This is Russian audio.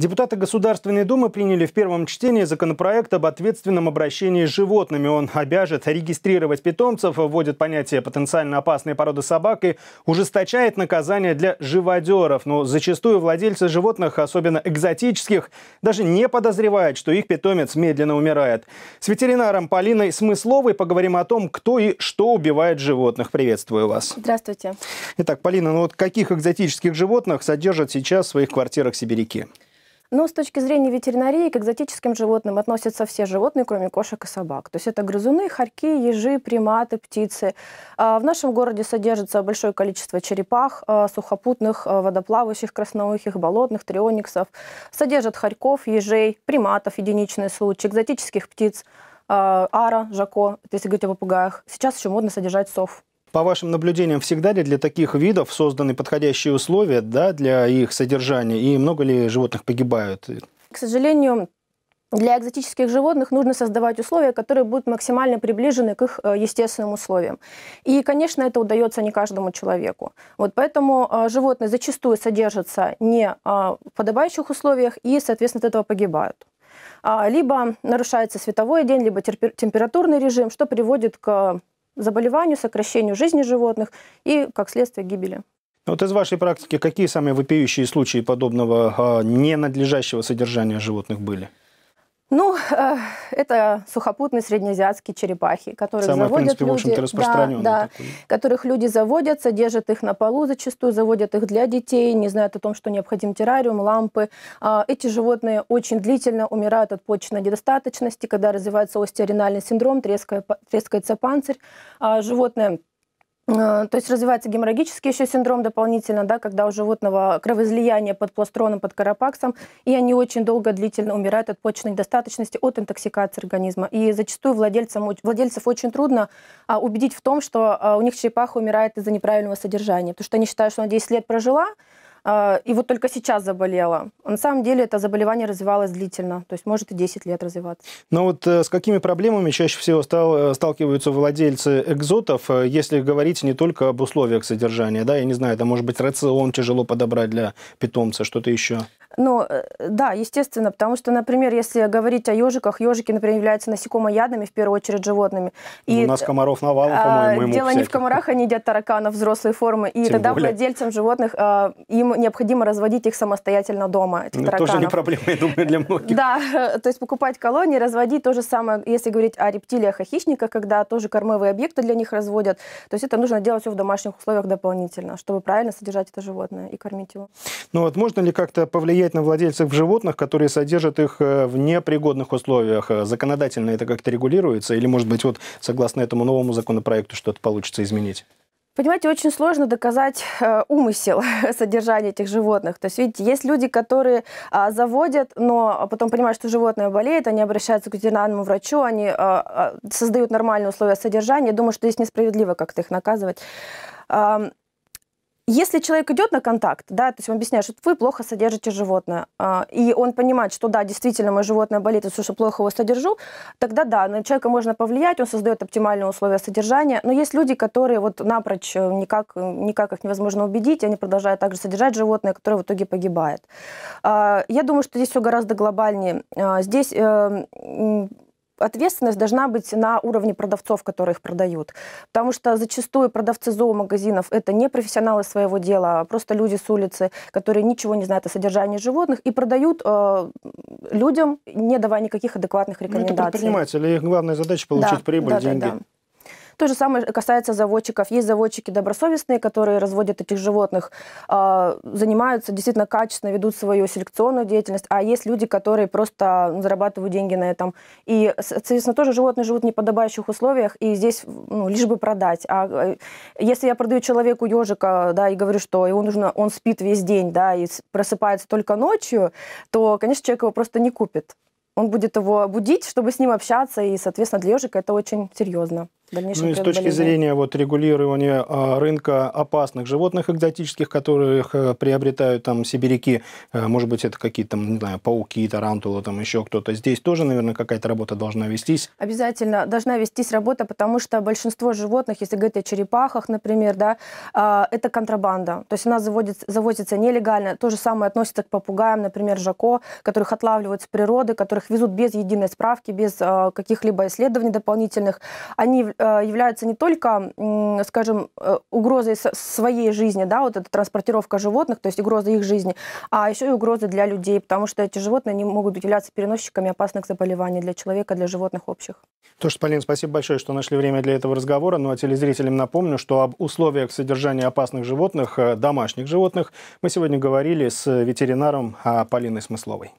Депутаты Государственной Думы приняли в первом чтении законопроект об ответственном обращении с животными. Он обяжет регистрировать питомцев, вводит понятие потенциально опасной породы собак и ужесточает наказание для живодеров. Но зачастую владельцы животных, особенно экзотических, даже не подозревают, что их питомец медленно умирает. С ветеринаром Полиной Смысловой поговорим о том, кто и что убивает животных. Приветствую вас. Здравствуйте. Итак, Полина, ну вот каких экзотических животных содержат сейчас в своих квартирах сибиряки? Но с точки зрения ветеринарии к экзотическим животным относятся все животные, кроме кошек и собак. То есть это грызуны, хорьки, ежи, приматы, птицы. А, в нашем городе содержится большое количество черепах, а, сухопутных, а, водоплавающих, красноухих, болотных, триониксов. Содержат хорьков, ежей, приматов, единичные случаи, экзотических птиц, ара, жако, если говорить о попугаях. Сейчас еще модно содержать сов. По вашим наблюдениям, всегда ли для таких видов созданы подходящие условия да, для их содержания? И много ли животных погибают? К сожалению, для экзотических животных нужно создавать условия, которые будут максимально приближены к их э, естественным условиям. И, конечно, это удается не каждому человеку. Вот поэтому э, животные зачастую содержатся не э, в подобающих условиях и, соответственно, от этого погибают а, либо нарушается световой день, либо температурный режим, что приводит к заболеванию, сокращению жизни животных и, как следствие, гибели. Вот из вашей практики какие самые выпиющие случаи подобного а, ненадлежащего содержания животных были? Ну, э, это сухопутные среднеазиатские черепахи, которых Самое, заводят в принципе, люди, в да, да, которых люди заводят, содержат их на полу зачастую, заводят их для детей, не знают о том, что необходим террариум, лампы. Э, эти животные очень длительно умирают от почечной недостаточности, когда развивается остеоренальный синдром, трескается, трескается панцирь. Э, а, животное Э, то есть развивается геморрагический еще синдром дополнительно, да, когда у животного кровоизлияние под пластроном, под карапаксом, и они очень долго, длительно умирают от почечной недостаточности, от интоксикации организма. И зачастую владельцам, владельцев очень трудно а, убедить в том, что а, у них черепаха умирает из-за неправильного содержания, потому что они считают, что она 10 лет прожила, а, и вот только сейчас заболела. На самом деле это заболевание развивалось длительно, то есть может и 10 лет развиваться. Но вот э, с какими проблемами чаще всего стал, э, сталкиваются владельцы экзотов, э, если говорить не только об условиях содержания, да, я не знаю, это может быть рацион тяжело подобрать для питомца, что-то еще? Ну, э, да, естественно, потому что, например, если говорить о ежиках, ежики, например, являются насекомоядными, в первую очередь животными. И ну, у нас комаров навалом, а, по-моему, Дело всяких. не в комарах, они едят тараканов взрослой формы, и Тем тогда более. владельцам животных а, им необходимо разводить их самостоятельно дома, этих ну, тараканов. Тоже не проблема, я думаю, для многих. Да, то есть покупать колонии, разводить, то же самое, если говорить о рептилиях, о хищниках, когда тоже кормовые объекты для них разводят, то есть это нужно делать все в домашних условиях дополнительно, чтобы правильно содержать это животное и кормить его. Ну вот можно ли как-то повлиять влияет на владельцев животных, которые содержат их э, в непригодных условиях? Э, законодательно это как-то регулируется? Или, может быть, вот согласно этому новому законопроекту что-то получится изменить? Понимаете, очень сложно доказать э, умысел содержания этих животных. То есть, видите, есть люди, которые э, заводят, но потом понимают, что животное болеет, они обращаются к ветеринарному врачу, они э, создают нормальные условия содержания. Я думаю, что здесь несправедливо как-то их наказывать. Если человек идет на контакт, да, то есть он объясняет, что вы плохо содержите животное, а, и он понимает, что да, действительно, мое животное болит, и что плохо его содержу, тогда да, на человека можно повлиять, он создает оптимальные условия содержания. Но есть люди, которые вот напрочь э, никак, никак их невозможно убедить, они продолжают также содержать животное, которое в итоге погибает. А, я думаю, что здесь все гораздо глобальнее. А, здесь э, ответственность должна быть на уровне продавцов, которые их продают. Потому что зачастую продавцы зоомагазинов – это не профессионалы своего дела, а просто люди с улицы, которые ничего не знают о содержании животных и продают э, людям, не давая никаких адекватных рекомендаций. Ну, это предприниматели, их главная задача – получить да, прибыль, да, деньги. Да, да. То же самое касается заводчиков. Есть заводчики добросовестные, которые разводят этих животных, а, занимаются действительно качественно, ведут свою селекционную деятельность, а есть люди, которые просто зарабатывают деньги на этом. И, соответственно, тоже животные живут в неподобающих условиях, и здесь ну, лишь бы продать. А э, если я продаю человеку ежика, да, и говорю, что его нужно, он спит весь день, да, и просыпается только ночью, то, конечно, человек его просто не купит. Он будет его будить, чтобы с ним общаться, и, соответственно, для ежика это очень серьезно ну и с точки зрения вот, регулирования а, рынка опасных животных экзотических, которых э, приобретают там сибиряки, э, может быть, это какие-то, не знаю, пауки, тарантулы, там еще кто-то. Здесь тоже, наверное, какая-то работа должна вестись? Обязательно должна вестись работа, потому что большинство животных, если говорить о черепахах, например, да, а, это контрабанда. То есть она заводится, завозится нелегально. То же самое относится к попугаям, например, жако, которых отлавливают с природы, которых везут без единой справки, без а, каких-либо исследований дополнительных. Они Э, являются не только, скажем, э, угрозой своей жизни, да, вот эта транспортировка животных, то есть угроза их жизни, а еще и угрозы для людей, потому что эти животные не могут являться переносчиками опасных заболеваний для человека, для животных общих. Тоже, Полин, спасибо большое, что нашли время для этого разговора. Ну а телезрителям напомню, что об условиях содержания опасных животных, э, домашних животных, мы сегодня говорили с ветеринаром а, Полиной Смысловой.